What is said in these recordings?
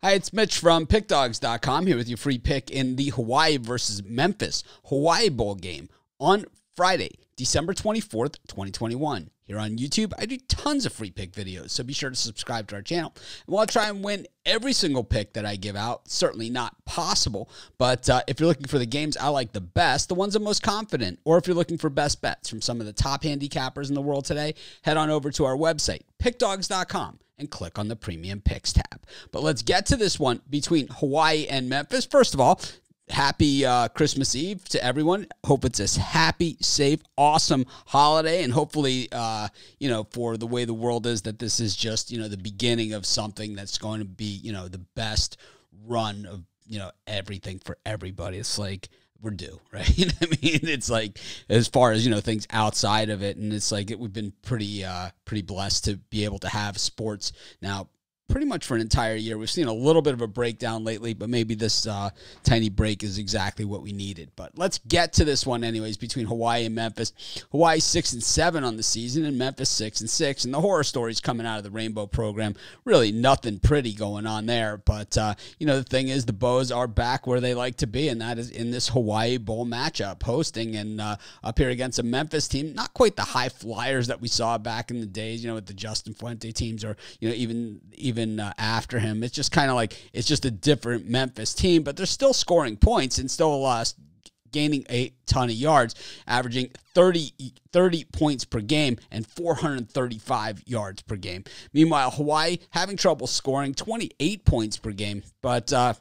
Hi, it's Mitch from PickDogs.com here with your free pick in the Hawaii versus Memphis Hawaii Bowl game on Friday, December 24th, 2021. Here on YouTube, I do tons of free pick videos, so be sure to subscribe to our channel. And we'll try and win every single pick that I give out. Certainly not possible, but uh, if you're looking for the games I like the best, the ones I'm most confident, or if you're looking for best bets from some of the top handicappers in the world today, head on over to our website, pickdogs.com and click on the premium picks tab. But let's get to this one between Hawaii and Memphis. First of all, happy uh, Christmas Eve to everyone. Hope it's a happy, safe, awesome holiday, and hopefully, uh, you know, for the way the world is, that this is just you know the beginning of something that's going to be you know the best run of you know everything for everybody. It's like we're due, right? I mean, it's like as far as you know things outside of it, and it's like it, we've been pretty uh, pretty blessed to be able to have sports now pretty much for an entire year. We've seen a little bit of a breakdown lately, but maybe this uh, tiny break is exactly what we needed. But let's get to this one, anyways, between Hawaii and Memphis. Hawaii six and seven on the season, and Memphis six and six. And the horror stories coming out of the Rainbow program. Really, nothing pretty going on there. But uh, you know, the thing is, the Bows are back where they like to be, and that is in this Hawaii Bowl matchup, hosting and uh, up here against a Memphis team, not quite the high flyers that we saw back in the days. You know, with the Justin Fuente teams, or you know, even even even uh, after him. It's just kind of like it's just a different Memphis team, but they're still scoring points and still lost gaining a ton of yards, averaging 30, 30, points per game and 435 yards per game. Meanwhile, Hawaii having trouble scoring 28 points per game, but uh,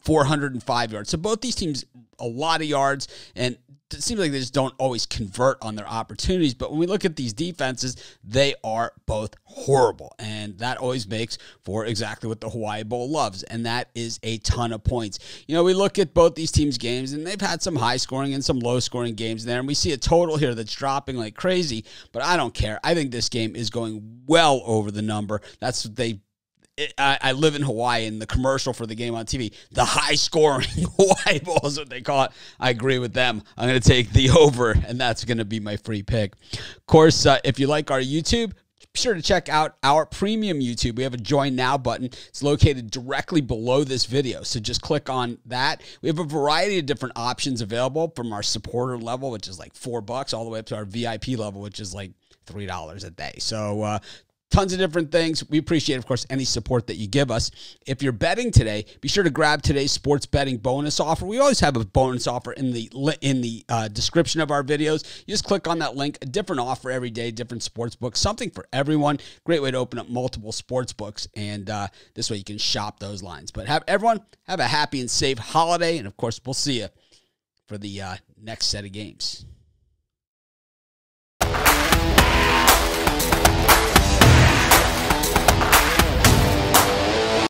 405 yards. So both these teams, a lot of yards and it seems like they just don't always convert on their opportunities. But when we look at these defenses, they are both horrible. And that always makes for exactly what the Hawaii Bowl loves. And that is a ton of points. You know, we look at both these teams' games, and they've had some high scoring and some low scoring games there. And we see a total here that's dropping like crazy. But I don't care. I think this game is going well over the number. That's what they it, I, I, live in Hawaii, and the commercial for the game on TV, the high scoring Hawaii balls what they call it. I agree with them. I'm going to take the over, and that's going to be my free pick. Of course, uh, if you like our YouTube, be sure to check out our premium YouTube. We have a join now button. It's located directly below this video. So just click on that. We have a variety of different options available from our supporter level, which is like four bucks, all the way up to our VIP level, which is like $3 a day. So uh, tons of different things. We appreciate, of course, any support that you give us. If you're betting today, be sure to grab today's sports betting bonus offer. We always have a bonus offer in the in the uh, description of our videos. You just click on that link. A different offer every day, different sports books. something for everyone. Great way to open up multiple sports books, and uh, this way you can shop those lines. But have everyone have a happy and safe holiday, and of course, we'll see you for the uh, next set of games.